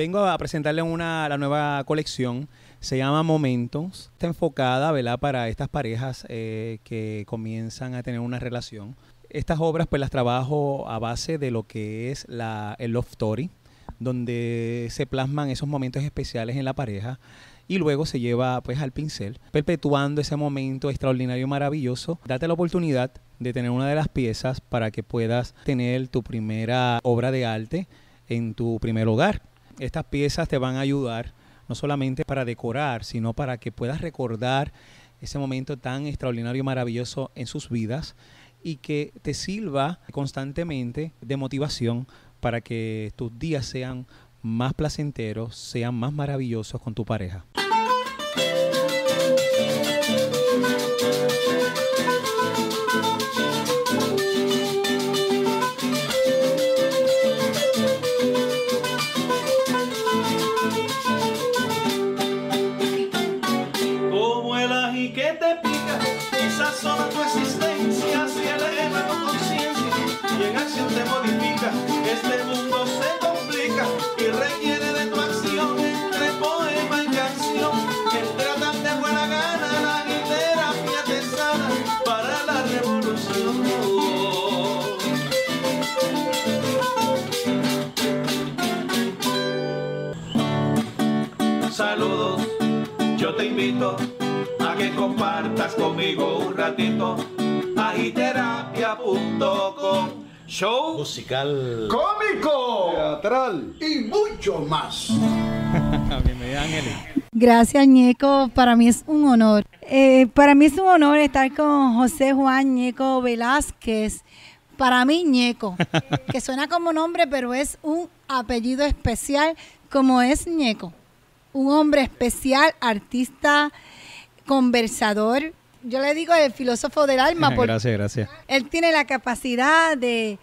vengo a presentarle una, la nueva colección. Se llama Momentos. Está enfocada ¿verdad? para estas parejas eh, que comienzan a tener una relación. Estas obras pues las trabajo a base de lo que es la, el love story, donde se plasman esos momentos especiales en la pareja y luego se lleva pues al pincel, perpetuando ese momento extraordinario y maravilloso. Date la oportunidad de tener una de las piezas para que puedas tener tu primera obra de arte en tu primer hogar. Estas piezas te van a ayudar no solamente para decorar, sino para que puedas recordar ese momento tan extraordinario y maravilloso en sus vidas y que te sirva constantemente de motivación para que tus días sean más placenteros, sean más maravillosos con tu pareja. te invito a que compartas conmigo un ratito agiterapia.com Show musical, cómico, teatral y mucho más. Gracias, Ñeco. Para mí es un honor. Eh, para mí es un honor estar con José Juan Ñeco Velázquez. Para mí, Ñeco, que suena como nombre, pero es un apellido especial como es Ñeco un hombre especial, artista, conversador. Yo le digo el filósofo del alma. gracias, gracias. Él tiene la capacidad de,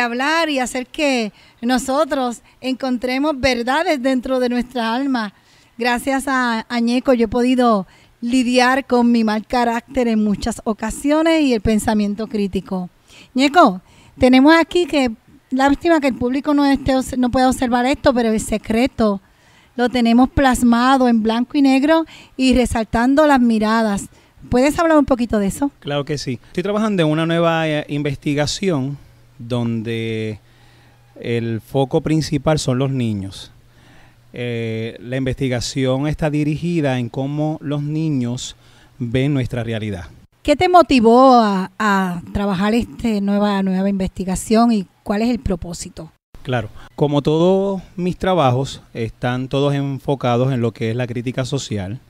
hablar y hacer que nosotros encontremos verdades dentro de nuestra alma. Gracias a Añeco yo he podido lidiar con mi mal carácter en muchas ocasiones y el pensamiento crítico. Ñeco, tenemos aquí que, lástima que el público no, esté, no pueda observar esto, pero el secreto lo tenemos plasmado en blanco y negro y resaltando las miradas. ¿Puedes hablar un poquito de eso? Claro que sí. Estoy trabajando en una nueva eh, investigación donde el foco principal son los niños. Eh, la investigación está dirigida en cómo los niños ven nuestra realidad. ¿Qué te motivó a, a trabajar esta nueva, nueva investigación y cuál es el propósito? Claro, como todos mis trabajos están todos enfocados en lo que es la crítica social,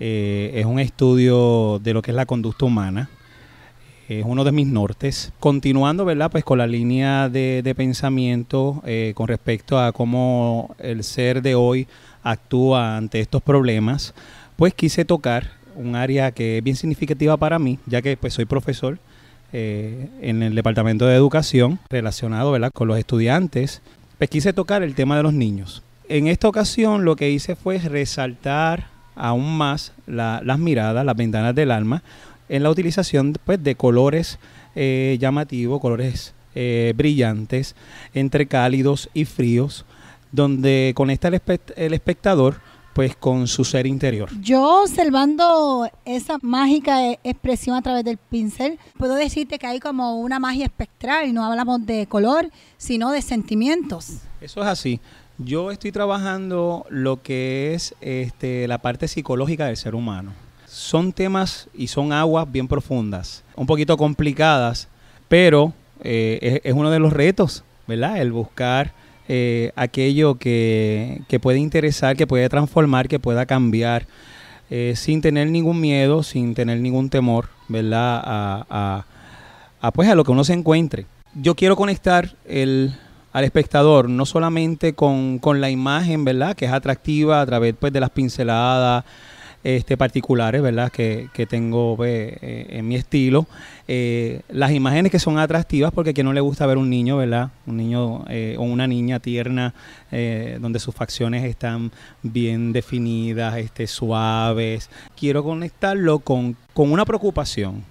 eh, es un estudio de lo que es la conducta humana, es uno de mis nortes. Continuando, ¿verdad? Pues con la línea de, pensamiento eh, con respecto a cómo el ser de hoy actúa ante estos problemas, pues quise tocar un área que es bien significativa para mí, ya que pues, soy profesor eh, en el Departamento de Educación relacionado con los estudiantes, pues quise tocar el tema de los niños. En esta ocasión lo que hice fue resaltar aún más las miradas, las ventanas del alma, en la utilización pues, de colores eh, llamativos, colores eh, brillantes, entre cálidos y fríos, donde conecta el espectador pues con su ser interior. Yo observando esa mágica e- expresión a través del pincel, puedo decirte que hay como una magia espectral y no hablamos de color, sino de sentimientos. Eso es así. Yo estoy trabajando lo que es este, la parte psicológica del ser humano. Son temas y son aguas bien profundas, un poquito complicadas, pero eh, es uno de los retos, ¿verdad? El buscar eh, aquello que, puede interesar, que puede transformar, que pueda cambiar, eh, sin tener ningún miedo, sin tener ningún temor, ¿verdad? A, a, pues a lo que uno se encuentre. Yo quiero conectar el, al espectador, no solamente con, la imagen, ¿verdad? Que es atractiva a través pues, de las pinceladas, este, particulares, ¿verdad? Que, que tengo eh, en mi estilo. Eh, las imágenes que son atractivas porque a quien no le gusta ver un niño, ¿verdad? Un niño eh, o una niña tierna donde sus facciones están bien definidas, este, suaves. Quiero conectarlo con, con una preocupación.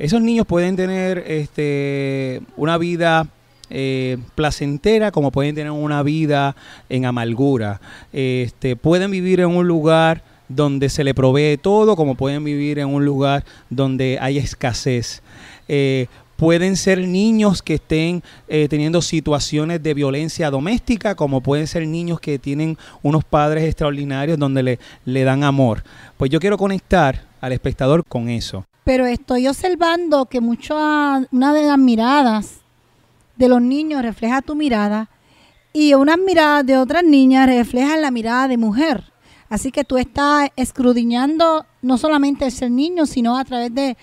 Esos niños pueden tener este, una vida placentera como pueden tener una vida en amargura. Este, pueden vivir en un lugar donde se le provee todo, como pueden vivir en un lugar donde hay escasez. Eh, pueden ser niños que estén eh, teniendo situaciones de violencia doméstica, como pueden ser niños que tienen unos padres extraordinarios donde le, dan amor. Pues yo quiero conectar al espectador con eso. Pero estoy observando que mucho una de las miradas de los niños refleja tu mirada y una mirada de otras niñas refleja la mirada de mujer. Así que tú estás escrudiñando no solamente el ser niño, sino a través de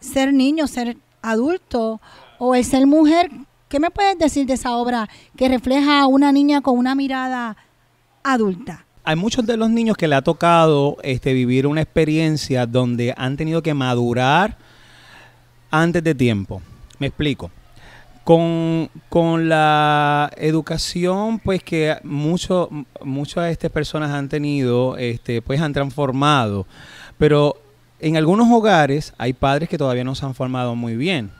ser niño, ser adulto o el ser mujer. ¿Qué me puedes decir de esa obra que refleja a una niña con una mirada adulta? Hay muchos de los niños que le ha tocado este, vivir una experiencia donde han tenido que madurar antes de tiempo. Me explico. Con, la educación pues que mucho, muchas de estas personas han tenido, este, pues han transformado, pero en algunos hogares hay padres que todavía no se han formado muy bien.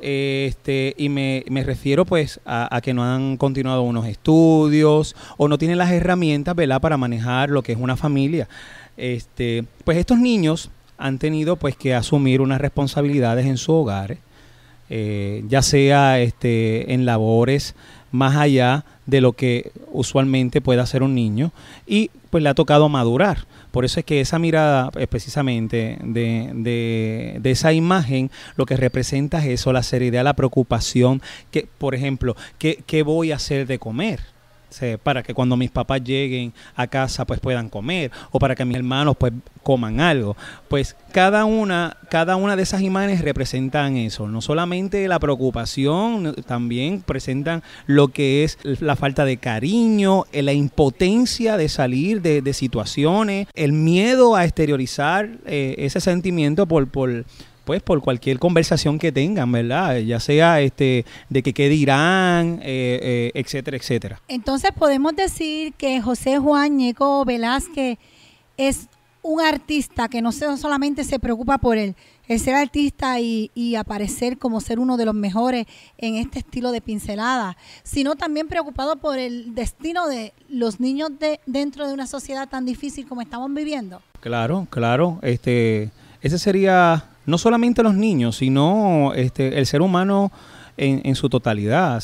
Este, y me, refiero pues a, que no han continuado unos estudios o no tienen las herramientas para manejar lo que es una familia. Este, pues estos niños han tenido pues que asumir unas responsabilidades en sus hogares. Eh, ya sea este, en labores, más allá de lo que usualmente puede hacer un niño y pues le ha tocado madurar. Por eso es que esa mirada eh, precisamente de, de, de, esa imagen lo que representa es eso, la seriedad, la preocupación, que por ejemplo, ¿qué, qué voy a hacer de comer? para que cuando mis papás lleguen a casa pues puedan comer o para que mis hermanos pues coman algo. Pues cada una, cada una de esas imágenes representan eso, no solamente la preocupación, también presentan lo que es la falta de cariño, eh, la impotencia de salir de, situaciones, el miedo a exteriorizar eh, ese sentimiento por, por pues por cualquier conversación que tengan, ¿verdad? Ya sea este de que qué dirán, eh, eh, etcétera, etcétera. Entonces podemos decir que José Juan Ñeco Velázquez es un artista que no solamente se preocupa por el ser artista y, y, aparecer como ser uno de los mejores en este estilo de pincelada, sino también preocupado por el destino de los niños de, dentro de una sociedad tan difícil como estamos viviendo. Claro, claro. Este, ese sería no solamente los niños, sino este, el ser humano en, su totalidad,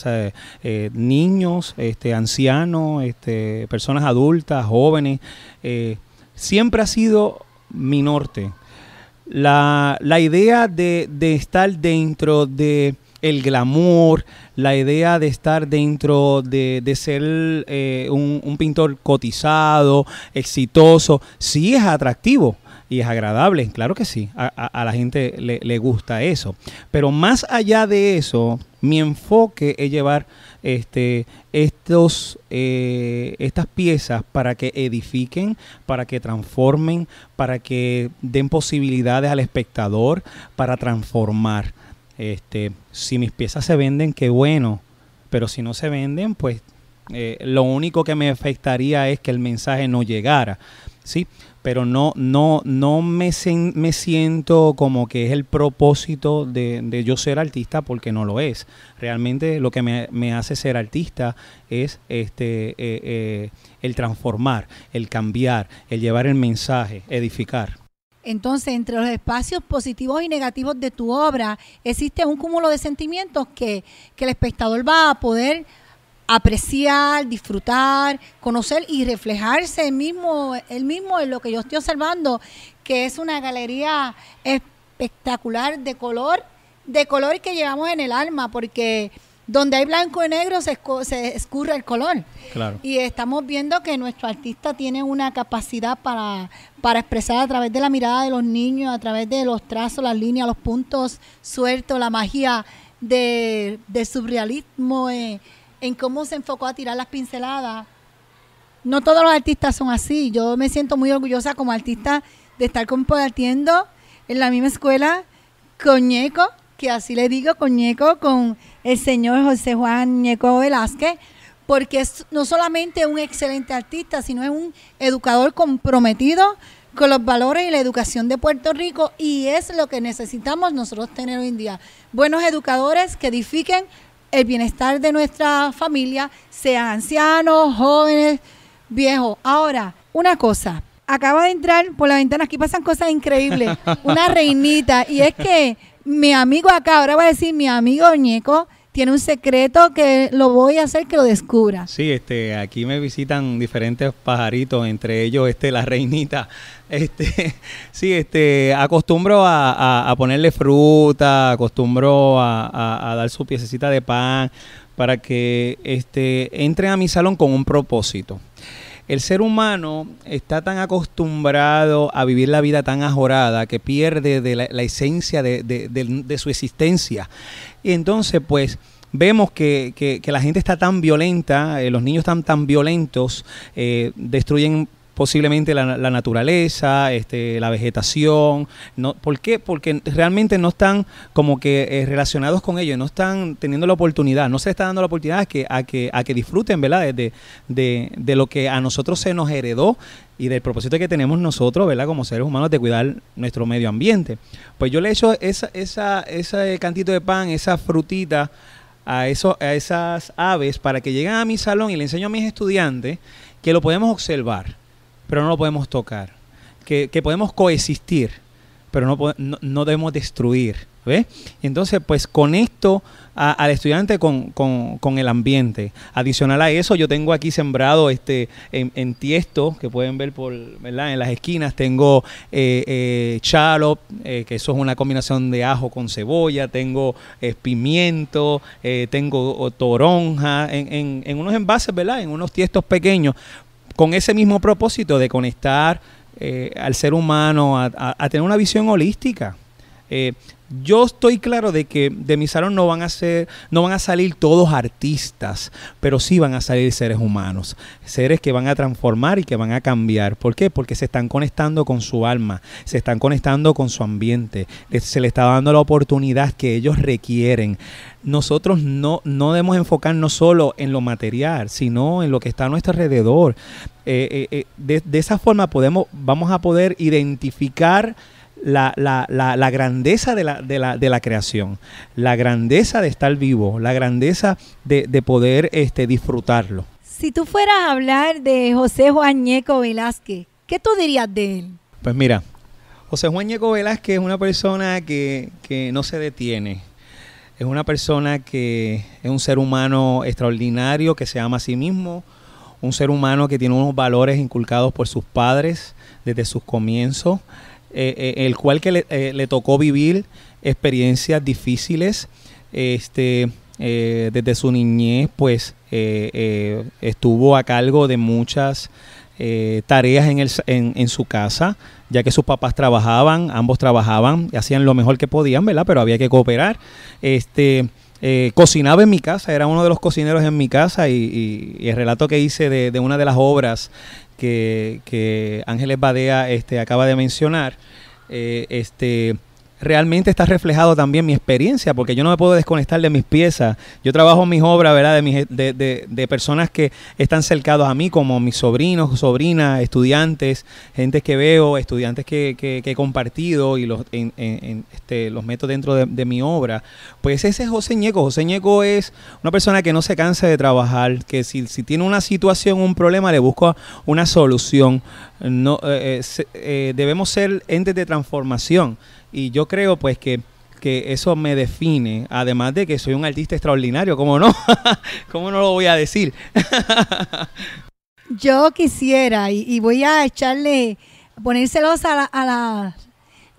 eh, niños, este, ancianos, este, personas adultas, jóvenes, eh, siempre ha sido mi norte. La, idea de, estar dentro de el glamour, la idea de estar dentro de, ser eh, un, un pintor cotizado, exitoso, sí es atractivo y es agradable, claro que sí, a, la gente le, gusta eso. Pero más allá de eso, mi enfoque es llevar este, estos, eh, estas piezas para que edifiquen, para que transformen, para que den posibilidades al espectador para transformar. Este, si mis piezas se venden, qué bueno, pero si no se venden, pues eh, lo único que me afectaría es que el mensaje no llegara. ¿sí? pero no, no, no me, me siento como que es el propósito de, yo ser artista porque no lo es. Realmente lo que me, hace ser artista es este eh, eh, el transformar, el cambiar, el llevar el mensaje, edificar. Entonces, entre los espacios positivos y negativos de tu obra, existe un cúmulo de sentimientos que, que el espectador va a poder apreciar, disfrutar, conocer y reflejarse el mismo, el mismo en lo que yo estoy observando, que es una galería espectacular de color, de color que llevamos en el alma, porque donde hay blanco y negro se, se escurre el color. Y estamos viendo que nuestro artista tiene una capacidad para, expresar a través de la mirada de los niños, a través de los trazos, las líneas, los puntos sueltos, la magia de, del surrealismo. Eh, en cómo se enfocó a tirar las pinceladas. No todos los artistas son así. Yo me siento muy orgullosa como artista de estar compartiendo en la misma escuela con que así le digo, con con el señor José Juan Ñeco Velázquez, porque es no solamente un excelente artista, sino es un educador comprometido con los valores y la educación de Puerto Rico y es lo que necesitamos nosotros tener hoy en día. Buenos educadores que edifiquen el bienestar de nuestra familia, sean ancianos, jóvenes, viejos. Ahora, una cosa, acaba de entrar por la ventana, aquí pasan cosas increíbles, una reinita, y es que mi amigo acá, ahora voy a decir mi amigo Ñeco, tiene un secreto que lo voy a hacer que lo descubra. Sí, este, aquí me visitan diferentes pajaritos, entre ellos este, la reinita. Este, sí, este, acostumbro a, ponerle fruta, acostumbro a, dar su piececita de pan para que este, entre a mi salón con un propósito el ser humano está tan acostumbrado a vivir la vida tan ajorada que pierde de la, esencia de, su existencia. Y entonces, pues, vemos que, la gente está tan violenta, eh, los niños están tan violentos, eh, destruyen posiblemente la, naturaleza, este, la vegetación. No, ¿Por qué? Porque realmente no están como que eh, relacionados con ellos, no están teniendo la oportunidad, no se está dando la oportunidad a que, a que, disfruten, ¿verdad? De, lo que a nosotros se nos heredó y del propósito que tenemos nosotros, ¿verdad? Como seres humanos de cuidar nuestro medio ambiente. Pues yo le echo esa, esa, ese cantito de pan, esa frutita a, eso, a esas aves para que lleguen a mi salón y le enseño a mis estudiantes que lo podemos observar pero no lo podemos tocar. Que, podemos coexistir, pero no, no, debemos destruir. entonces, pues conecto a, al estudiante con, el ambiente. Adicional a eso, yo tengo aquí sembrado este en, tiestos, que pueden ver por, En las esquinas tengo eh, eh chalop, eh, que eso es una combinación de ajo con cebolla, tengo eh, pimiento, tengo toronja, en, en, en, unos envases, ¿verdad? En unos tiestos pequeños, con ese mismo propósito de conectar eh, al ser humano a tener una visión holística. Eh, yo estoy claro de que de mi salón no van a ser, no van a salir todos artistas, pero sí van a salir seres humanos, seres que van a transformar y que van a cambiar. ¿Por qué? Porque se están conectando con su alma, se están conectando con su ambiente, eh, se le está dando la oportunidad que ellos requieren. Nosotros no, no debemos enfocarnos solo en lo material, sino en lo que está a nuestro alrededor. Eh, de, esa forma podemos, vamos a poder identificar la, grandeza de, la, creación, la grandeza de estar vivo, la grandeza de, poder este, disfrutarlo. Si tú fueras a hablar de José Juáñez Velázquez, ¿qué tú dirías de él? Pues mira, José Juáñez Velázquez es una persona que, que no se detiene, es una persona que es un ser humano extraordinario, que se ama a sí mismo, un ser humano que tiene unos valores inculcados por sus padres desde sus comienzos, eh, eh, el cual que eh, le, tocó vivir experiencias difíciles. Este, desde su niñez, pues estuvo a cargo de muchas tareas en, su casa, ya que sus papás trabajaban, ambos trabajaban, hacían lo mejor que podían, ¿verdad? Pero había que cooperar. Este, cocinaba en mi casa, era uno de los cocineros en mi casa y, el relato que hice de, de, una de las obras que, Ángeles Badea este, acaba de mencionar. Eh, este, realmente está reflejado también mi experiencia, porque yo no me puedo desconectar de mis piezas. Yo trabajo mis obras, ¿verdad? De, mis, de, de, personas que están cercados a mí, como mis sobrinos, sobrinas, estudiantes, gente que veo, estudiantes que, que, he compartido y los, en, este, los meto dentro de, mi obra. Pues ese es José Ñeco. José Ñeco es una persona que no se cansa de trabajar, que si, si tiene una situación, un problema, le busca una solución no eh, eh, eh, debemos ser entes de transformación y yo creo pues que, eso me define, además de que soy un artista extraordinario, como no? ¿Cómo no lo voy a decir? yo quisiera, y, voy a echarle, ponérselos a, a las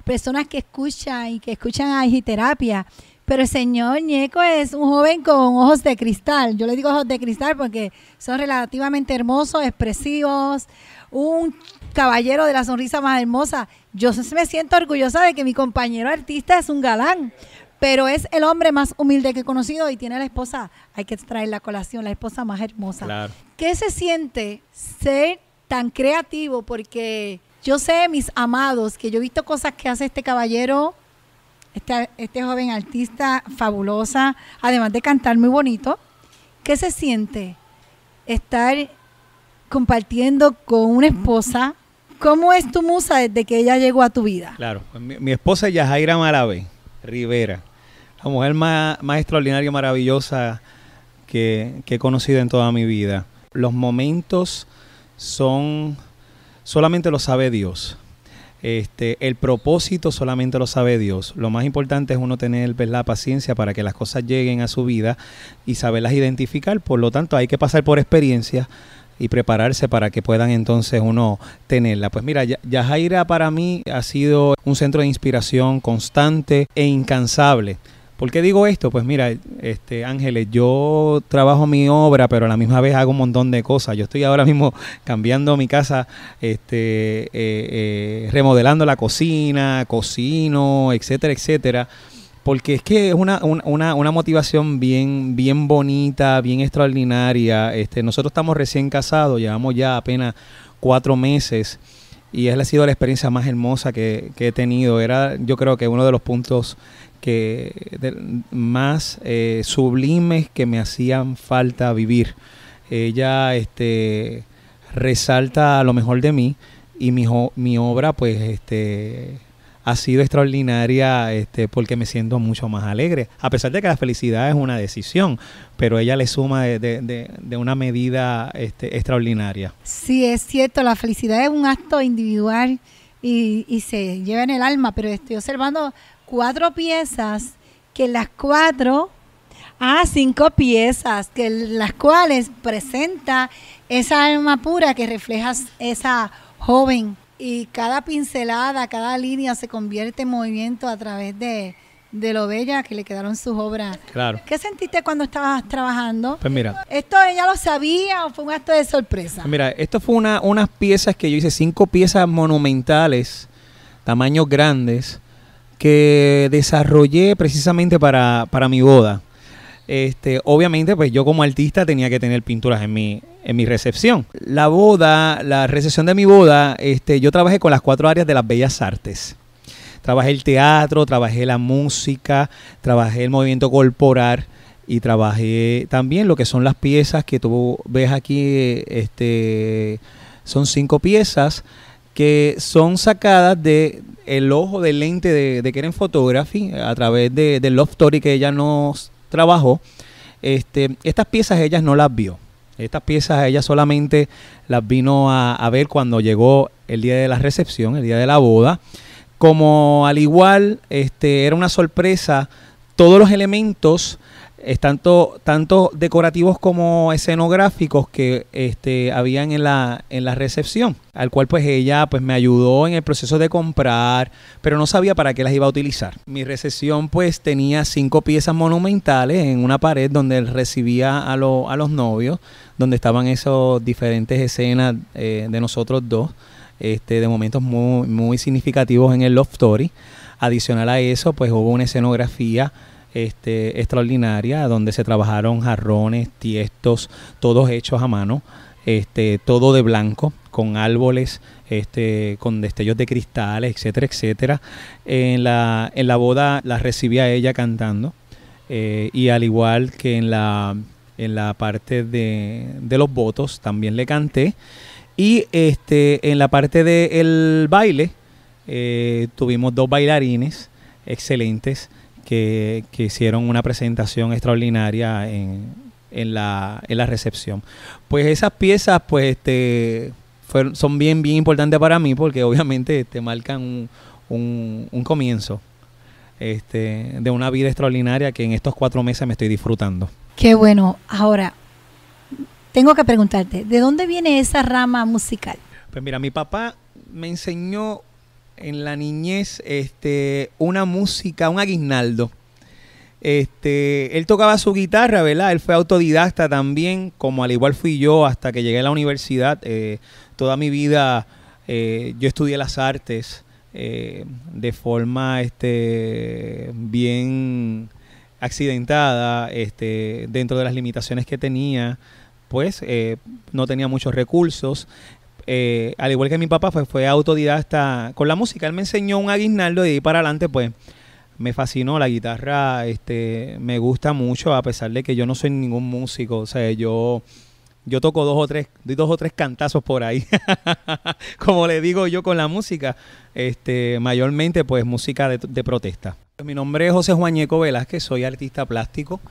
personas que escuchan y que escuchan a Igiterapia, pero el señor Ñeco es un joven con ojos de cristal. Yo le digo ojos de cristal porque son relativamente hermosos, expresivos, un caballero de la sonrisa más hermosa. Yo me siento orgullosa de que mi compañero artista es un galán, pero es el hombre más humilde que he conocido y tiene la esposa, hay que traer la colación, la esposa más hermosa. ¿Qué se siente ser tan creativo? Porque yo sé, mis amados, que yo he visto cosas que hace este caballero, este, este joven artista fabulosa, además de cantar muy bonito. ¿Qué se siente estar compartiendo con una esposa. ¿Cómo es tu musa desde que ella llegó a tu vida? Claro, pues mi, esposa es Yajaira Marabe Rivera, la mujer más, extraordinaria y maravillosa que, he conocido en toda mi vida. Los momentos son, solamente lo sabe Dios. Este, el propósito solamente lo sabe Dios. Lo más importante es uno tener pues, la paciencia para que las cosas lleguen a su vida y saberlas identificar. Por lo tanto, hay que pasar por experiencias y prepararse para que puedan entonces uno tenerla. Pues mira, Yajaira para mí ha sido un centro de inspiración constante e incansable. ¿Por qué digo esto? Pues mira, este Ángeles, yo trabajo mi obra, pero a la misma vez hago un montón de cosas. Yo estoy ahora mismo cambiando mi casa, este, eh, eh, remodelando la cocina, cocino, etcétera, etcétera porque es que es una, motivación bien, bien bonita, bien extraordinaria. Este, nosotros estamos recién casados, llevamos ya apenas cuatro meses y esa ha sido la experiencia más hermosa que, he tenido. Era, yo creo que uno de los puntos que más eh, sublimes que me hacían falta vivir. Ella este, resalta lo mejor de mí y mi, mi obra, pues, este ha sido extraordinaria este, porque me siento mucho más alegre. A pesar de que la felicidad es una decisión, pero ella le suma de, una medida este, extraordinaria. Sí, es cierto, la felicidad es un acto individual y, se lleva en el alma, pero estoy observando cuatro piezas que las cuatro ah, cinco piezas, que las cuales presenta esa alma pura que refleja esa joven y cada pincelada, cada línea se convierte en movimiento a través de, lo bella que le quedaron sus obras. Claro. ¿Qué sentiste cuando estabas trabajando? Pues mira. ¿Esto ella lo sabía o fue un acto de sorpresa? mira, esto fue una, unas piezas que yo hice, cinco piezas monumentales, tamaños grandes, que desarrollé precisamente para, para mi boda. Este, obviamente, pues yo como artista tenía que tener pinturas en mi, en mi recepción. La boda, la recepción de mi boda, este, yo trabajé con las cuatro áreas de las bellas artes. Trabajé el teatro, trabajé la música, trabajé el movimiento corporal y trabajé también lo que son las piezas que tú ves aquí. Este, son cinco piezas que son sacadas de el ojo del lente de, Keren Photography a través de, Love Story que ella nos trabajo, este, estas piezas ellas no las vio. Estas piezas ella solamente las vino a, a, ver cuando llegó el día de la recepción, el día de la boda. Como al igual este, era una sorpresa, todos los elementos es tanto, tanto decorativos como escenográficos que este, habían en la, en la recepción, al cual pues ella pues me ayudó en el proceso de comprar, pero no sabía para qué las iba a utilizar. Mi recepción pues tenía cinco piezas monumentales en una pared donde recibía a, a los novios, donde estaban esas diferentes escenas eh, de nosotros dos, este, de momentos muy, muy significativos en el Love Story. Adicional a eso pues hubo una escenografía este, extraordinaria donde se trabajaron jarrones, tiestos, todos hechos a mano, este, todo de blanco, con árboles, este, con destellos de cristales, etcétera, etcétera. En la, en la boda la recibía ella cantando eh, y al igual que en la, en la parte de, de los votos también le canté. Y este, en la parte del el baile eh, tuvimos dos bailarines excelentes que, hicieron una presentación extraordinaria en, en, la, en la recepción. Pues esas piezas, pues, este, fueron, son bien, bien importantes para mí porque obviamente te este, marcan un, comienzo este, de una vida extraordinaria que en estos cuatro meses me estoy disfrutando. Qué bueno. Ahora, tengo que preguntarte, ¿de dónde viene esa rama musical? Pues mira, mi papá me enseñó en la niñez este, una música, un aguinaldo. Este, él tocaba su guitarra, ¿verdad? Él fue autodidacta también, como al igual fui yo hasta que llegué a la universidad. Eh, toda mi vida eh, yo estudié las artes eh, de forma este, bien accidentada, este, dentro de las limitaciones que tenía pues no tenía muchos recursos. Eh, al igual que mi papá, fue autodidacta con la música. Él me enseñó un aguinaldo y de ahí para adelante, pues me fascinó la guitarra. Este, me gusta mucho, a pesar de que yo no soy ningún músico. O sea, yo, yo toco dos o tres, dos o tres cantazos por ahí. Como le digo yo con la música, este, mayormente, pues música de, protesta. Mi nombre es José Juañeco Velázquez, soy artista plástico.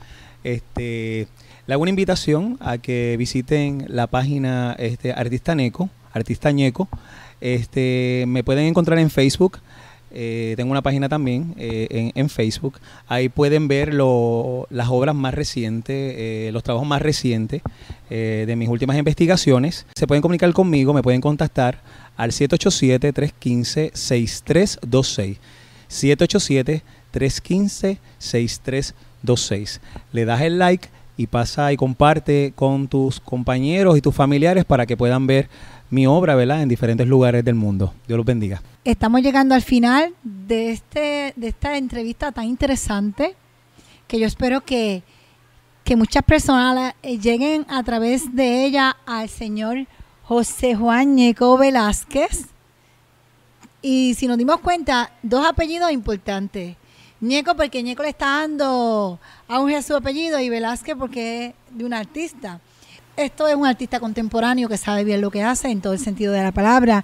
Este, le hago una invitación a que visiten la página este, Artista Neco artista ñeco. Este, me pueden encontrar en Facebook. Eh, tengo una página también eh, en, Facebook. Ahí pueden ver lo, las obras más recientes, eh, los trabajos más recientes de mis últimas investigaciones. Se pueden comunicar conmigo, me pueden contactar al 787-315-6326. 787-315-6326. Le das el like y pasa y comparte con tus compañeros y tus familiares para que puedan ver mi obra, ¿verdad? En diferentes lugares del mundo. Dios los bendiga. Estamos llegando al final de, este, de esta entrevista tan interesante que yo espero que, muchas personas eh, lleguen a través de ella al señor José Juan Yeco Velázquez. Y si nos dimos cuenta, dos apellidos importantes. Ñeco porque Ñeco le está dando a un su apellido y Velázquez porque es de un artista. Esto es un artista contemporáneo que sabe bien lo que hace en todo el sentido de la palabra.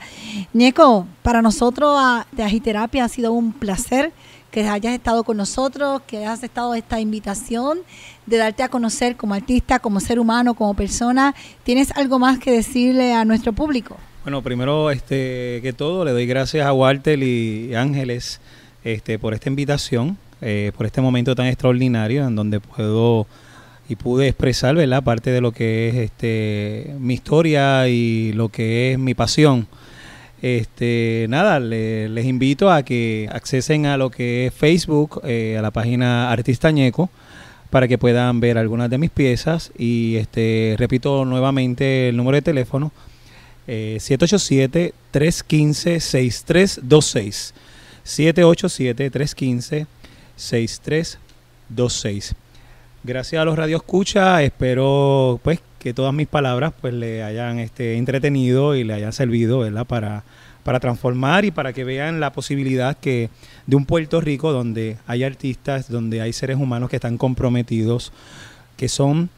Ñeco, para nosotros ah, de Agiterapia ha sido un placer que hayas estado con nosotros, que hayas aceptado esta invitación de darte a conocer como artista, como ser humano, como persona. ¿Tienes algo más que decirle a nuestro público? Bueno, primero este, que todo, le doy gracias a Walter y Ángeles este, por esta invitación, eh, por este momento tan extraordinario en donde puedo y pude expresar la parte de lo que es este, mi historia y lo que es mi pasión. Este, nada, les invito a que accesen a lo que es Facebook, eh, a la página Artista Ñeco, para que puedan ver algunas de mis piezas. Y este, repito nuevamente el número de teléfono, 787-315-6326. Eh, 787-315-6326. Gracias a los Radio Escucha, espero pues que todas mis palabras pues le hayan este, entretenido y le hayan servido, Para, para transformar y para que vean la posibilidad que de un Puerto Rico donde hay artistas, donde hay seres humanos que están comprometidos, que son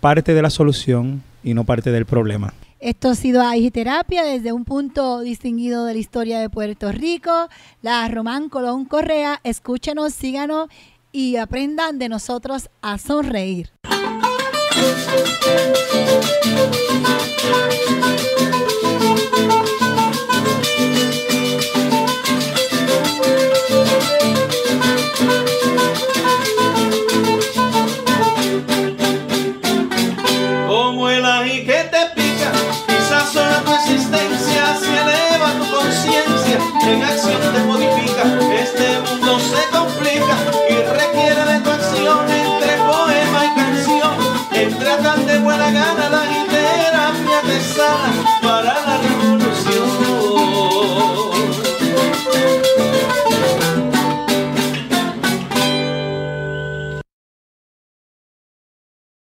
parte de la solución y no parte del problema. Esto ha sido Aigiterapia desde un punto distinguido de la historia de Puerto Rico. La Román Colón Correa, escúchenos, síganos y aprendan de nosotros a sonreír.